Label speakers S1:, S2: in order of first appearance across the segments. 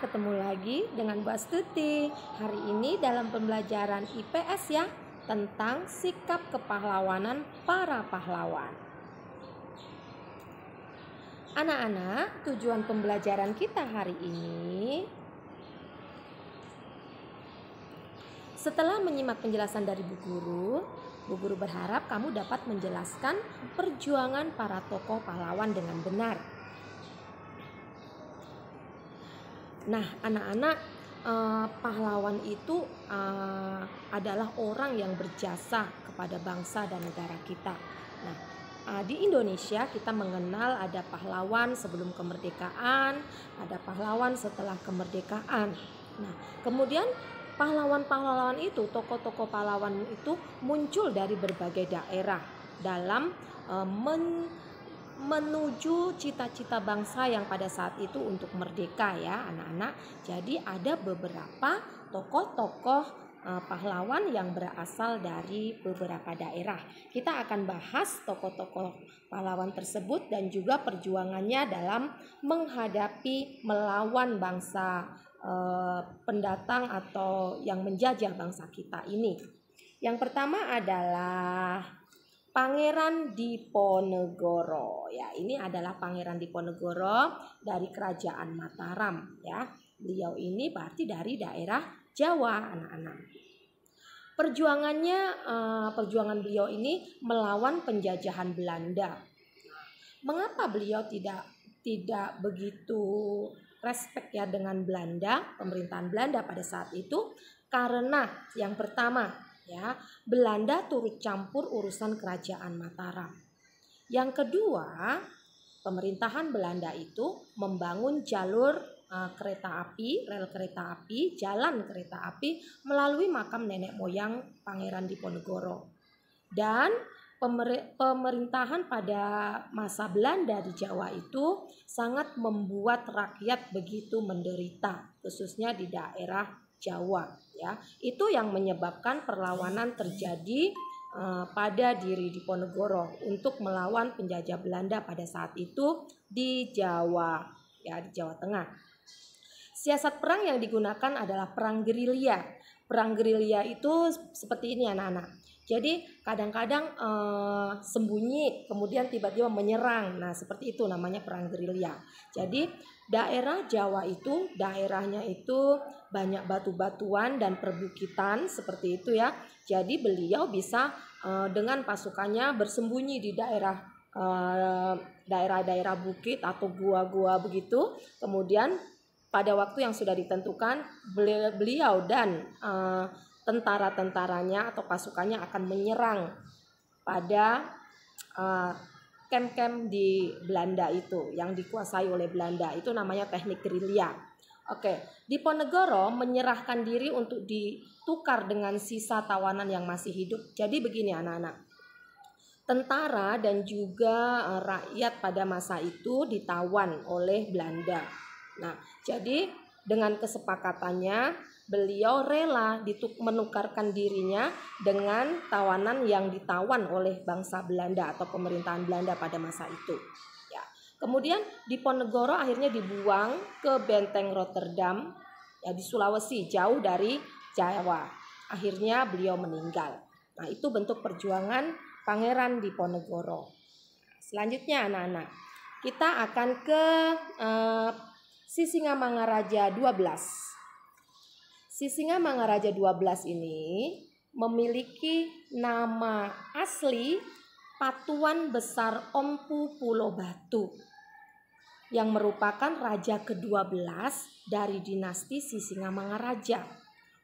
S1: ketemu lagi dengan Bu Astuti hari ini dalam pembelajaran IPS ya tentang sikap kepahlawanan para pahlawan. Anak-anak, tujuan pembelajaran kita hari ini Setelah menyimak penjelasan dari Bu Guru, Bu Guru berharap kamu dapat menjelaskan perjuangan para tokoh pahlawan dengan benar Nah, anak-anak uh, pahlawan itu uh, adalah orang yang berjasa kepada bangsa dan negara kita. Nah, uh, di Indonesia kita mengenal ada pahlawan sebelum kemerdekaan, ada pahlawan setelah kemerdekaan. Nah, kemudian pahlawan-pahlawan itu, tokoh-tokoh pahlawan itu muncul dari berbagai daerah dalam men menuju cita-cita bangsa yang pada saat itu untuk merdeka ya anak-anak. Jadi ada beberapa tokoh-tokoh eh, pahlawan yang berasal dari beberapa daerah. Kita akan bahas tokoh-tokoh pahlawan tersebut dan juga perjuangannya dalam menghadapi melawan bangsa eh, pendatang atau yang menjajah bangsa kita ini. Yang pertama adalah Pangeran Diponegoro ya ini adalah Pangeran Diponegoro dari Kerajaan Mataram ya beliau ini berarti dari daerah Jawa anak-anak perjuangannya eh, perjuangan beliau ini melawan penjajahan Belanda mengapa beliau tidak tidak begitu respect ya dengan Belanda pemerintahan Belanda pada saat itu karena yang pertama ya, Belanda turut campur urusan kerajaan Mataram. Yang kedua, pemerintahan Belanda itu membangun jalur uh, kereta api, rel kereta api, jalan kereta api melalui makam nenek moyang Pangeran Diponegoro. Dan pemerintahan pada masa Belanda di Jawa itu sangat membuat rakyat begitu menderita, khususnya di daerah Jawa ya. Itu yang menyebabkan perlawanan terjadi uh, pada diri Diponegoro untuk melawan penjajah Belanda pada saat itu di Jawa ya di Jawa Tengah. Siasat perang yang digunakan adalah perang gerilya. Perang gerilya itu seperti ini anak-anak jadi kadang-kadang e, sembunyi kemudian tiba-tiba menyerang. Nah, seperti itu namanya perang gerilya. Jadi daerah Jawa itu daerahnya itu banyak batu-batuan dan perbukitan seperti itu ya. Jadi beliau bisa e, dengan pasukannya bersembunyi di daerah e, daerah-daerah bukit atau gua-gua begitu. Kemudian pada waktu yang sudah ditentukan beliau dan uh, tentara-tentaranya atau pasukannya akan menyerang pada kamp kem uh, di Belanda itu yang dikuasai oleh Belanda itu namanya teknik gerilya. Oke, Diponegoro menyerahkan diri untuk ditukar dengan sisa tawanan yang masih hidup. Jadi begini anak-anak. Tentara dan juga eh, rakyat pada masa itu ditawan oleh Belanda. Nah, jadi dengan kesepakatannya beliau rela dituk menukarkan dirinya dengan tawanan yang ditawan oleh bangsa Belanda atau pemerintahan Belanda pada masa itu. Ya. Kemudian Diponegoro akhirnya dibuang ke benteng Rotterdam ya, di Sulawesi jauh dari Jawa. Akhirnya beliau meninggal. Nah itu bentuk perjuangan Pangeran Diponegoro. Selanjutnya anak-anak kita akan ke eh, Sisingamangaraja 12 Si singa Mangaraja 12 ini memiliki nama asli Patuan Besar Ompu Pulau Batu yang merupakan raja ke-12 dari dinasti Sisingamangaraja.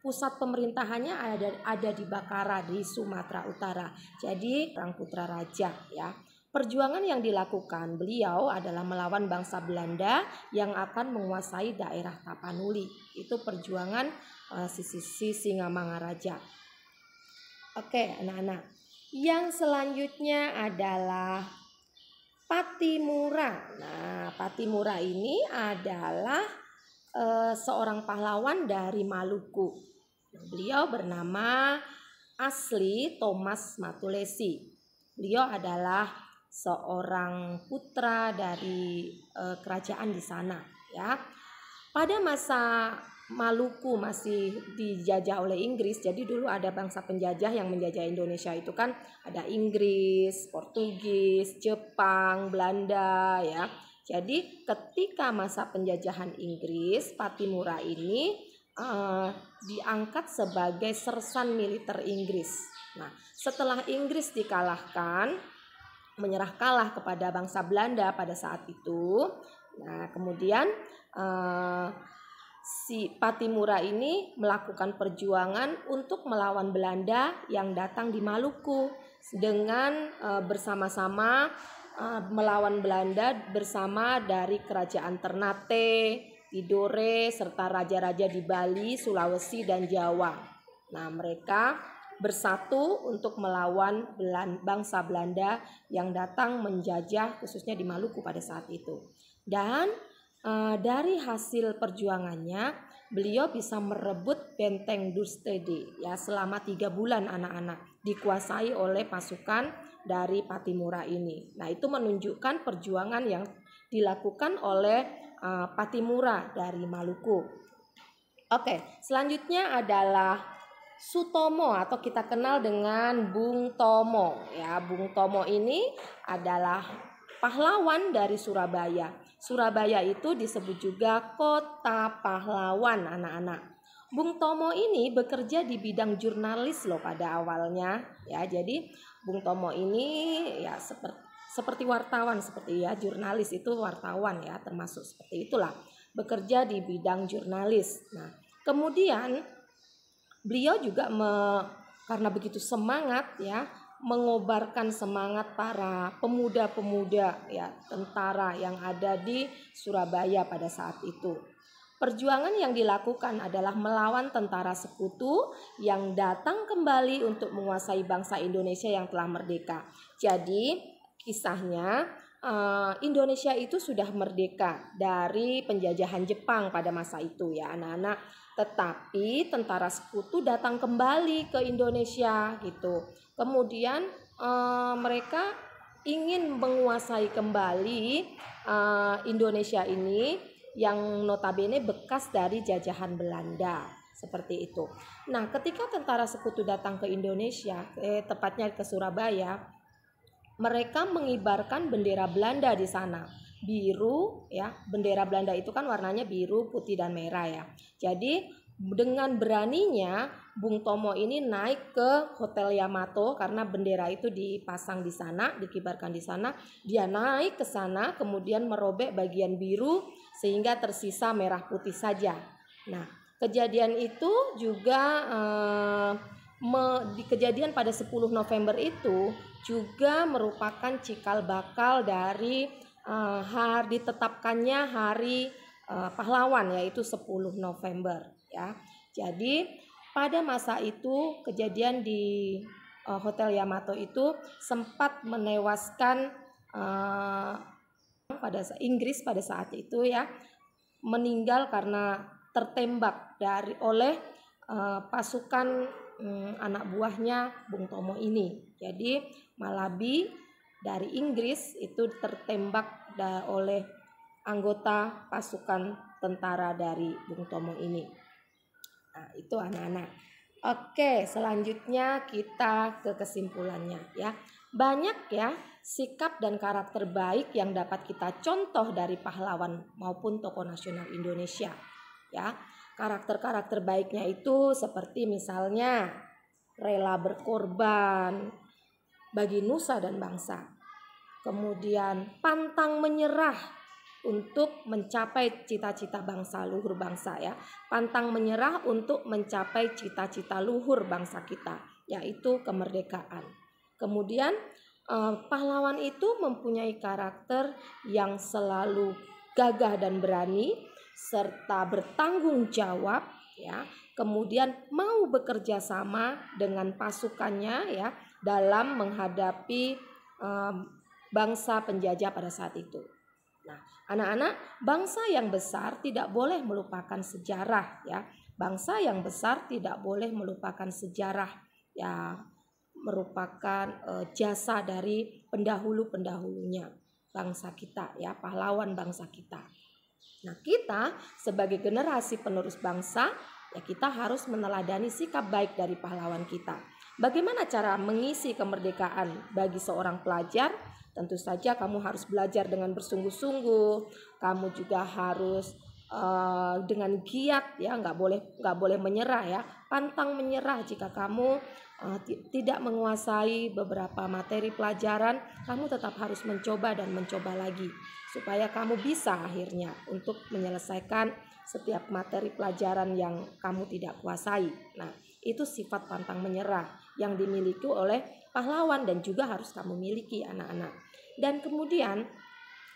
S1: Pusat pemerintahannya ada ada di Bakara di Sumatera Utara. Jadi Rang putra raja ya. Perjuangan yang dilakukan beliau adalah melawan bangsa Belanda yang akan menguasai daerah Tapanuli. Itu perjuangan uh, sisi, sisi Singamangaraja. Oke, anak-anak. Yang selanjutnya adalah Patimura. Nah, Patimura ini adalah uh, seorang pahlawan dari Maluku. Beliau bernama asli Thomas Matulesi. Beliau adalah seorang putra dari e, kerajaan di sana ya. Pada masa Maluku masih dijajah oleh Inggris. Jadi dulu ada bangsa penjajah yang menjajah Indonesia itu kan ada Inggris, Portugis, Jepang, Belanda ya. Jadi ketika masa penjajahan Inggris, Patimura ini uh, diangkat sebagai sersan militer Inggris. Nah, setelah Inggris dikalahkan, menyerah kalah kepada bangsa Belanda pada saat itu. Nah, kemudian eh, si Patimura ini melakukan perjuangan untuk melawan Belanda yang datang di Maluku dengan eh, bersama-sama eh, melawan Belanda bersama dari kerajaan Ternate, Tidore serta raja-raja di Bali, Sulawesi dan Jawa. Nah, mereka bersatu untuk melawan bangsa Belanda yang datang menjajah khususnya di Maluku pada saat itu. Dan e, dari hasil perjuangannya beliau bisa merebut benteng Dustede ya selama tiga bulan anak-anak dikuasai oleh pasukan dari Patimura ini. Nah itu menunjukkan perjuangan yang dilakukan oleh e, Patimura dari Maluku. Oke, selanjutnya adalah Sutomo atau kita kenal dengan Bung Tomo ya. Bung Tomo ini adalah pahlawan dari Surabaya. Surabaya itu disebut juga kota pahlawan anak-anak. Bung Tomo ini bekerja di bidang jurnalis loh pada awalnya ya. Jadi Bung Tomo ini ya seperti seperti wartawan seperti ya jurnalis itu wartawan ya termasuk seperti itulah bekerja di bidang jurnalis. Nah, kemudian beliau juga me, karena begitu semangat ya mengobarkan semangat para pemuda-pemuda ya tentara yang ada di Surabaya pada saat itu. Perjuangan yang dilakukan adalah melawan tentara sekutu yang datang kembali untuk menguasai bangsa Indonesia yang telah merdeka. Jadi, kisahnya Eh, Indonesia itu sudah merdeka dari penjajahan Jepang pada masa itu ya anak-anak. Tetapi tentara Sekutu datang kembali ke Indonesia gitu. Kemudian eh, mereka ingin menguasai kembali eh, Indonesia ini yang notabene bekas dari jajahan Belanda seperti itu. Nah, ketika tentara Sekutu datang ke Indonesia, eh, tepatnya ke Surabaya, mereka mengibarkan bendera Belanda di sana. Biru ya, bendera Belanda itu kan warnanya biru, putih dan merah ya. Jadi dengan beraninya Bung Tomo ini naik ke Hotel Yamato karena bendera itu dipasang di sana, dikibarkan di sana. Dia naik ke sana kemudian merobek bagian biru sehingga tersisa merah putih saja. Nah, kejadian itu juga eh, me, di kejadian pada 10 November itu juga merupakan cikal bakal dari uh, eh, hari ditetapkannya hari uh, pahlawan yaitu 10 November ya. Jadi pada masa itu kejadian di uh, Hotel Yamato itu sempat menewaskan uh, pada Inggris pada saat itu ya meninggal karena tertembak dari oleh uh, pasukan hmm, anak buahnya Bung Tomo ini. Jadi Malabi dari Inggris itu tertembak da oleh anggota pasukan tentara dari Bung Tomo ini. Nah, itu anak-anak. Oke, selanjutnya kita ke kesimpulannya ya. Banyak ya sikap dan karakter baik yang dapat kita contoh dari pahlawan maupun tokoh nasional Indonesia ya karakter-karakter baiknya itu seperti misalnya rela berkorban bagi nusa dan bangsa. Kemudian pantang menyerah untuk mencapai cita-cita bangsa luhur bangsa ya. Pantang menyerah untuk mencapai cita-cita luhur bangsa kita yaitu kemerdekaan. Kemudian eh, pahlawan itu mempunyai karakter yang selalu gagah dan berani serta bertanggung jawab ya kemudian mau bekerja sama dengan pasukannya ya dalam menghadapi um, bangsa penjajah pada saat itu. Nah, anak-anak, bangsa yang besar tidak boleh melupakan sejarah ya. Bangsa yang besar tidak boleh melupakan sejarah ya merupakan e, jasa dari pendahulu-pendahulunya bangsa kita ya, pahlawan bangsa kita. Nah, kita sebagai generasi penerus bangsa, ya kita harus meneladani sikap baik dari pahlawan kita. Bagaimana cara mengisi kemerdekaan bagi seorang pelajar? Tentu saja kamu harus belajar dengan bersungguh-sungguh. Kamu juga harus uh, dengan giat ya nggak boleh nggak boleh menyerah ya pantang menyerah jika kamu uh, tidak menguasai beberapa materi pelajaran kamu tetap harus mencoba dan mencoba lagi supaya kamu bisa akhirnya untuk menyelesaikan setiap materi pelajaran yang kamu tidak kuasai nah itu sifat pantang menyerah yang dimiliki oleh pahlawan dan juga harus kamu miliki anak-anak dan kemudian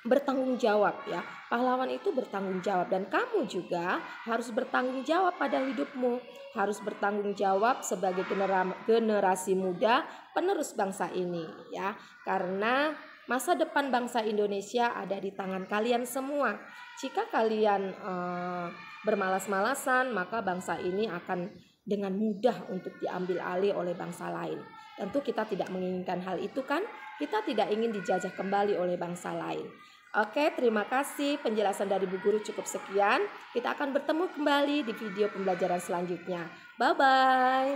S1: bertanggung jawab ya. Pahlawan itu bertanggung jawab dan kamu juga harus bertanggung jawab pada hidupmu, harus bertanggung jawab sebagai genera generasi muda penerus bangsa ini ya. Karena masa depan bangsa Indonesia ada di tangan kalian semua. Jika kalian eh, bermalas-malasan, maka bangsa ini akan dengan mudah untuk diambil alih oleh bangsa lain. Tentu kita tidak menginginkan hal itu kan? Kita tidak ingin dijajah kembali oleh bangsa lain. Oke, terima kasih. Penjelasan dari Bu Guru cukup sekian. Kita akan bertemu kembali di video pembelajaran selanjutnya. Bye bye.